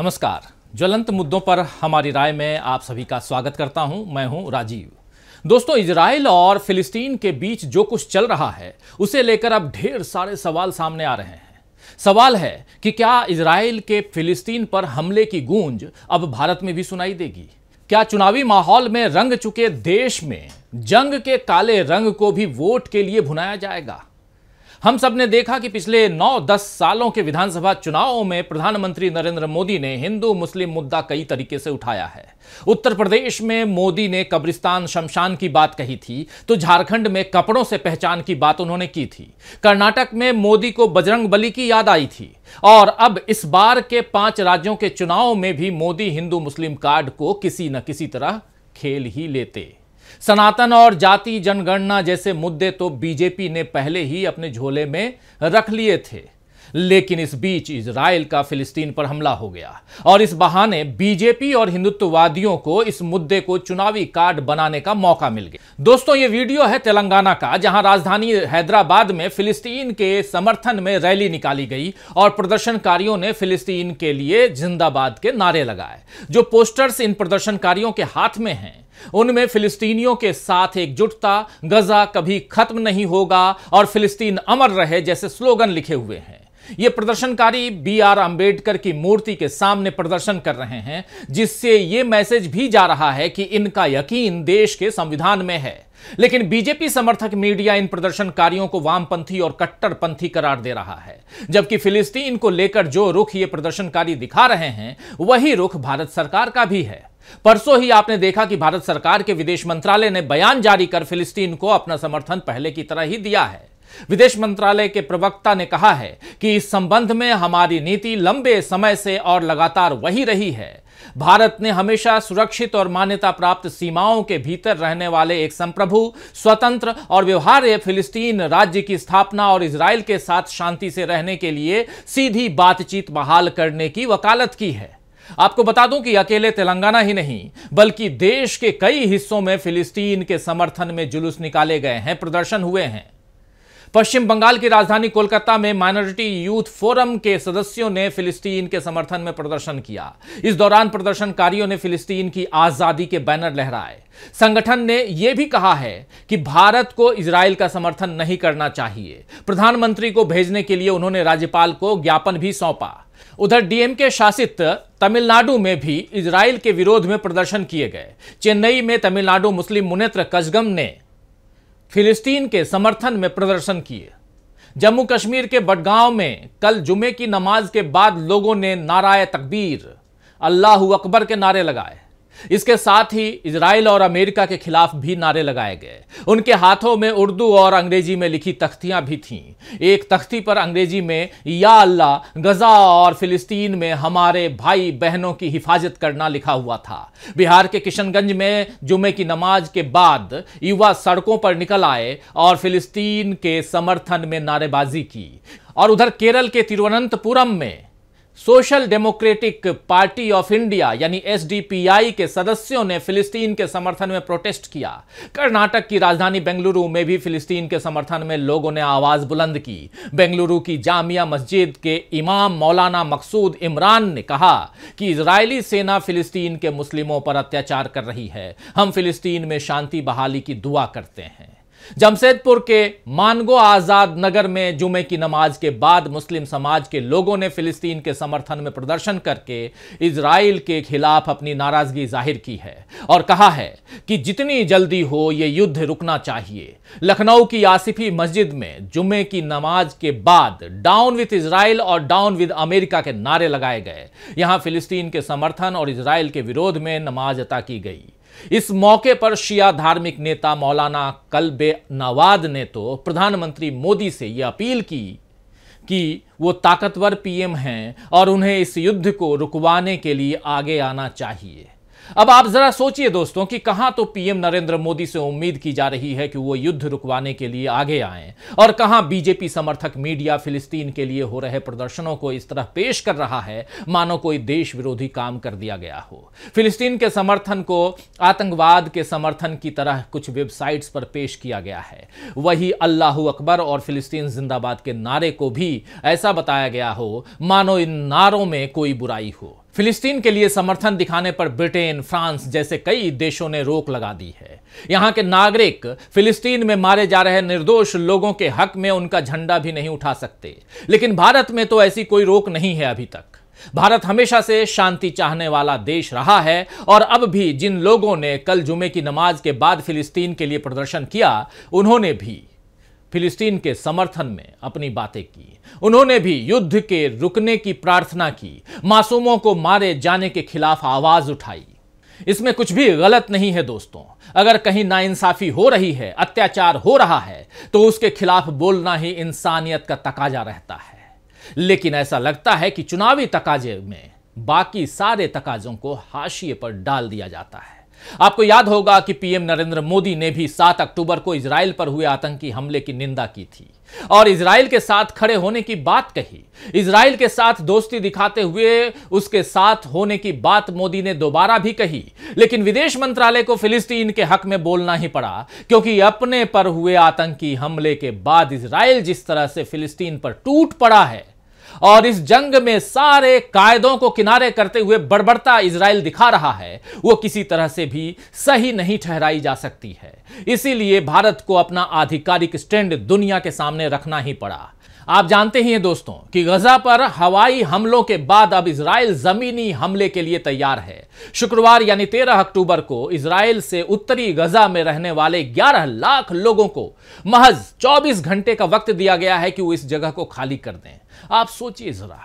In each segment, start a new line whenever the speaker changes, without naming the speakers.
नमस्कार ज्वलंत मुद्दों पर हमारी राय में आप सभी का स्वागत करता हूं मैं हूं राजीव दोस्तों इजराइल और फिलिस्तीन के बीच जो कुछ चल रहा है उसे लेकर अब ढेर सारे सवाल सामने आ रहे हैं सवाल है कि क्या इजराइल के फिलिस्तीन पर हमले की गूंज अब भारत में भी सुनाई देगी क्या चुनावी माहौल में रंग चुके देश में जंग के काले रंग को भी वोट के लिए भुनाया जाएगा हम सब ने देखा कि पिछले 9-10 सालों के विधानसभा चुनावों में प्रधानमंत्री नरेंद्र मोदी ने हिंदू मुस्लिम मुद्दा कई तरीके से उठाया है उत्तर प्रदेश में मोदी ने कब्रिस्तान शमशान की बात कही थी तो झारखंड में कपड़ों से पहचान की बात उन्होंने की थी कर्नाटक में मोदी को बजरंग बली की याद आई थी और अब इस बार के पांच राज्यों के चुनाव में भी मोदी हिंदू मुस्लिम कार्ड को किसी न किसी तरह खेल ही लेते सनातन और जाति जनगणना जैसे मुद्दे तो बीजेपी ने पहले ही अपने झोले में रख लिए थे लेकिन इस बीच इसराइल का फिलिस्तीन पर हमला हो गया और इस बहाने बीजेपी और हिंदुत्ववादियों को इस मुद्दे को चुनावी कार्ड बनाने का मौका मिल गया दोस्तों ये वीडियो है तेलंगाना का जहां राजधानी हैदराबाद में फिलिस्तीन के समर्थन में रैली निकाली गई और प्रदर्शनकारियों ने फिलिस्तीन के लिए जिंदाबाद के नारे लगाए जो पोस्टर्स इन प्रदर्शनकारियों के हाथ में हैं उनमें फिलिस्तीनियों के साथ एकजुटता गजा कभी खत्म नहीं होगा और फिलिस्तीन अमर रहे जैसे स्लोगन लिखे हुए हैं ये प्रदर्शनकारी बी आर अंबेडकर की मूर्ति के सामने प्रदर्शन कर रहे हैं जिससे ये मैसेज भी जा रहा है कि इनका यकीन देश के संविधान में है लेकिन बीजेपी समर्थक मीडिया इन प्रदर्शनकारियों को वामपंथी और कट्टरपंथी करार दे रहा है जबकि फिलिस्तीन को लेकर जो रुख ये प्रदर्शनकारी दिखा रहे हैं वही रुख भारत सरकार का भी है परसों ही आपने देखा कि भारत सरकार के विदेश मंत्रालय ने बयान जारी कर फिलिस्तीन को अपना समर्थन पहले की तरह ही दिया है विदेश मंत्रालय के प्रवक्ता ने कहा है कि इस संबंध में हमारी नीति लंबे समय से और लगातार वही रही है भारत ने हमेशा सुरक्षित और मान्यता प्राप्त सीमाओं के भीतर रहने वाले एक संप्रभु स्वतंत्र और व्यवहार्य फिलिस्तीन राज्य की स्थापना और इसराइल के साथ शांति से रहने के लिए सीधी बातचीत बहाल करने की वकालत की है आपको बता दूं कि अकेले तेलंगाना ही नहीं बल्कि देश के कई हिस्सों में फिलिस्तीन के समर्थन में जुलूस निकाले गए हैं प्रदर्शन हुए हैं पश्चिम बंगाल की राजधानी कोलकाता में माइनॉरिटी यूथ फोरम के सदस्यों ने फिलिस्तीन के समर्थन में प्रदर्शन किया इस दौरान प्रदर्शनकारियों ने फिलिस्तीन की आजादी के बैनर लहराए संगठन ने यह भी कहा है कि भारत को इसराइल का समर्थन नहीं करना चाहिए प्रधानमंत्री को भेजने के लिए उन्होंने राज्यपाल को ज्ञापन भी सौंपा उधर डीएमके शासित तमिलनाडु में भी इसराइल के विरोध में प्रदर्शन किए गए चेन्नई में तमिलनाडु मुस्लिम मुनेत्र कजगम ने फिलिस्तीन के समर्थन में प्रदर्शन किए जम्मू कश्मीर के बडगांव में कल जुमे की नमाज के बाद लोगों ने नाराय तकबीर अल्लाह अकबर के नारे लगाए इसके साथ ही इसराइल और अमेरिका के खिलाफ भी नारे लगाए गए उनके हाथों में उर्दू और अंग्रेजी में लिखी तख्तियां भी थीं एक तख्ती पर अंग्रेजी में या अल्लाह गजा और फिलिस्तीन में हमारे भाई बहनों की हिफाजत करना लिखा हुआ था बिहार के किशनगंज में जुमे की नमाज के बाद युवा सड़कों पर निकल आए और फिलिस्तीन के समर्थन में नारेबाजी की और उधर केरल के तिरुवनंतपुरम में social democratic party of India यानी एसडीपीआई के सदस्यों ने फिलिस्तीन के समर्थन में प्रोटेस्ट किया कर्नाटक की राजधानी बेंगलुरु में भी फिलिस्तीन के समर्थन में लोगों ने आवाज बुलंद की बेंगलुरु की जामिया मस्जिद के इमाम मौलाना मकसूद इमरान ने कहा कि इजरायली सेना फिलिस्तीन के मुस्लिमों पर अत्याचार कर रही है हम फिलिस्तीन में शांति बहाली की दुआ करते हैं जमशेदपुर के मानगो आजाद नगर में जुमे की नमाज के बाद मुस्लिम समाज के लोगों ने फिलिस्तीन के समर्थन में प्रदर्शन करके इसराइल के खिलाफ अपनी नाराजगी जाहिर की है और कहा है कि जितनी जल्दी हो ये युद्ध रुकना चाहिए लखनऊ की आसिफी मस्जिद में जुमे की नमाज के बाद डाउन विथ इसराइल और डाउन विद अमेरिका के नारे लगाए गए यहां फिलिस्तीन के समर्थन और इसराइल के विरोध में नमाज अता की गई इस मौके पर शिया धार्मिक नेता मौलाना कलबे नवाद ने तो प्रधानमंत्री मोदी से यह अपील की कि वो ताकतवर पीएम हैं और उन्हें इस युद्ध को रुकवाने के लिए आगे आना चाहिए अब आप जरा सोचिए दोस्तों कि कहां तो पीएम नरेंद्र मोदी से उम्मीद की जा रही है कि वो युद्ध रुकवाने के लिए आगे आए और कहां बीजेपी समर्थक मीडिया फिलिस्तीन के लिए हो रहे प्रदर्शनों को इस तरह पेश कर रहा है मानो कोई देश विरोधी काम कर दिया गया हो फिलिस्तीन के समर्थन को आतंकवाद के समर्थन की तरह कुछ वेबसाइट्स पर पेश किया गया है वही अल्लाह अकबर और फिलिस्तीन जिंदाबाद के नारे को भी ऐसा बताया गया हो मानो इन नारों में कोई बुराई हो फिलिस्तीन के लिए समर्थन दिखाने पर ब्रिटेन फ्रांस जैसे कई देशों ने रोक लगा दी है यहां के नागरिक फिलिस्तीन में मारे जा रहे निर्दोष लोगों के हक में उनका झंडा भी नहीं उठा सकते लेकिन भारत में तो ऐसी कोई रोक नहीं है अभी तक भारत हमेशा से शांति चाहने वाला देश रहा है और अब भी जिन लोगों ने कल जुमे की नमाज के बाद फिलिस्तीन के लिए प्रदर्शन किया उन्होंने भी फिलिस्तीन के समर्थन में अपनी बातें की उन्होंने भी युद्ध के रुकने की प्रार्थना की मासूमों को मारे जाने के खिलाफ आवाज उठाई इसमें कुछ भी गलत नहीं है दोस्तों अगर कहीं नाइंसाफी हो रही है अत्याचार हो रहा है तो उसके खिलाफ बोलना ही इंसानियत का तकाजा रहता है लेकिन ऐसा लगता है कि चुनावी तकाजे में बाकी सारे तकाजों को हाशिए पर डाल दिया जाता है आपको याद होगा कि पीएम नरेंद्र मोदी ने भी 7 अक्टूबर को इसराइल पर हुए आतंकी हमले की निंदा की थी और इसराइल के साथ खड़े होने की बात कही इसराइल के साथ दोस्ती दिखाते हुए उसके साथ होने की बात मोदी ने दोबारा भी कही लेकिन विदेश मंत्रालय को फिलिस्तीन के हक में बोलना ही पड़ा क्योंकि अपने पर हुए आतंकी हमले के बाद इसराइल जिस तरह से फिलिस्तीन पर टूट पड़ा है और इस जंग में सारे कायदों को किनारे करते हुए बड़बड़ता इसराइल दिखा रहा है वो किसी तरह से भी सही नहीं ठहराई जा सकती है इसीलिए भारत को अपना आधिकारिक स्टैंड दुनिया के सामने रखना ही पड़ा आप जानते ही हैं दोस्तों कि गजा पर हवाई हमलों के बाद अब इसराइल जमीनी हमले के लिए तैयार है शुक्रवार यानी 13 अक्टूबर को इसराइल से उत्तरी गजा में रहने वाले 11 लाख लोगों को महज 24 घंटे का वक्त दिया गया है कि वो इस जगह को खाली कर दें आप सोचिए जरा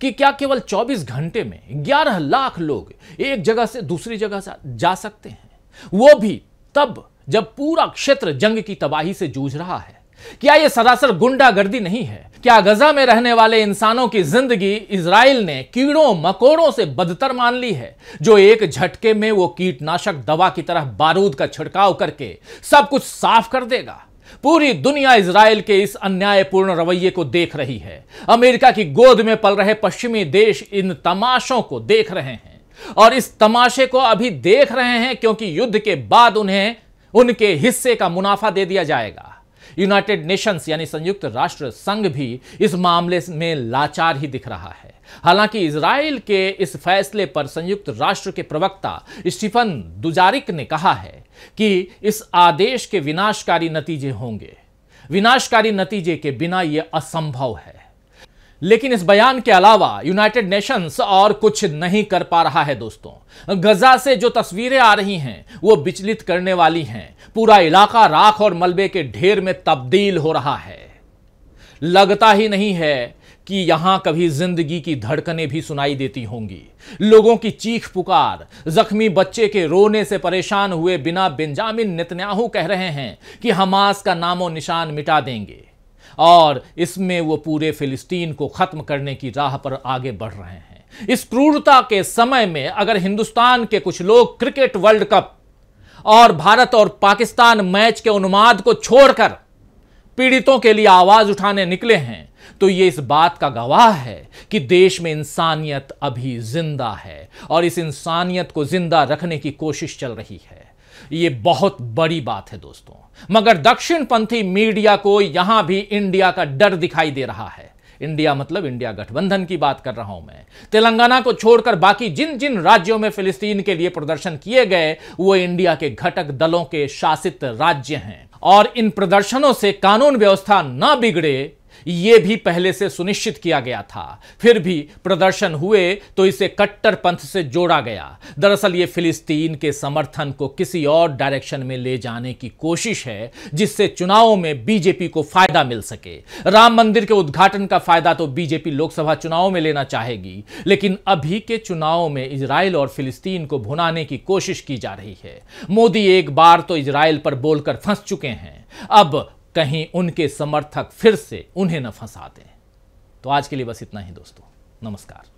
कि क्या केवल 24 घंटे में 11 लाख लोग एक जगह से दूसरी जगह जा सकते हैं वो भी तब जब पूरा क्षेत्र जंग की तबाही से जूझ रहा है क्या यह सरासर गुंडागर्दी नहीं है क्या गजा में रहने वाले इंसानों की जिंदगी इसराइल ने कीड़ों मकोड़ों से बदतर मान ली है जो एक झटके में वो कीटनाशक दवा की तरह बारूद का छिड़काव करके सब कुछ साफ कर देगा पूरी दुनिया इसराइल के इस अन्यायपूर्ण रवैये को देख रही है अमेरिका की गोद में पल रहे पश्चिमी देश इन तमाशों को देख रहे हैं और इस तमाशे को अभी देख रहे हैं क्योंकि युद्ध के बाद उन्हें उनके हिस्से का मुनाफा दे दिया जाएगा यूनाइटेड नेशंस यानी संयुक्त राष्ट्र संघ भी इस मामले में लाचार ही दिख रहा है हालांकि इसराइल के इस फैसले पर संयुक्त राष्ट्र के प्रवक्ता स्टीफन दुजारिक ने कहा है कि इस आदेश के विनाशकारी नतीजे होंगे विनाशकारी नतीजे के बिना यह असंभव है लेकिन इस बयान के अलावा यूनाइटेड नेशंस और कुछ नहीं कर पा रहा है दोस्तों गजा से जो तस्वीरें आ रही हैं वो विचलित करने वाली हैं पूरा इलाका राख और मलबे के ढेर में तब्दील हो रहा है लगता ही नहीं है कि यहां कभी जिंदगी की धड़कने भी सुनाई देती होंगी लोगों की चीख पुकार जख्मी बच्चे के रोने से परेशान हुए बिना बेंजामिन नेतन्याहू कह रहे हैं कि हमास का नामो निशान मिटा देंगे और इसमें वो पूरे फिलिस्तीन को ख़त्म करने की राह पर आगे बढ़ रहे हैं इस क्रूरता के समय में अगर हिंदुस्तान के कुछ लोग क्रिकेट वर्ल्ड कप और भारत और पाकिस्तान मैच के उन्माद को छोड़कर पीड़ितों के लिए आवाज उठाने निकले हैं तो ये इस बात का गवाह है कि देश में इंसानियत अभी जिंदा है और इस इंसानियत को जिंदा रखने की कोशिश चल रही है ये बहुत बड़ी बात है दोस्तों मगर दक्षिणपंथी मीडिया को यहां भी इंडिया का डर दिखाई दे रहा है इंडिया मतलब इंडिया गठबंधन की बात कर रहा हूं मैं तेलंगाना को छोड़कर बाकी जिन जिन राज्यों में फिलिस्तीन के लिए प्रदर्शन किए गए वो इंडिया के घटक दलों के शासित राज्य हैं और इन प्रदर्शनों से कानून व्यवस्था ना बिगड़े ये भी पहले से सुनिश्चित किया गया था फिर भी प्रदर्शन हुए तो इसे कट्टर पंथ से जोड़ा गया दरअसल ये फिलिस्तीन के समर्थन को किसी और डायरेक्शन में ले जाने की कोशिश है जिससे चुनावों में बीजेपी को फायदा मिल सके राम मंदिर के उद्घाटन का फायदा तो बीजेपी लोकसभा चुनाव में लेना चाहेगी लेकिन अभी के चुनावों में इसराइल और फिलिस्तीन को भुनाने की कोशिश की जा रही है मोदी एक बार तो इसराइल पर बोलकर फंस चुके हैं अब कहीं उनके समर्थक फिर से उन्हें न फंसा दें तो आज के लिए बस इतना ही दोस्तों नमस्कार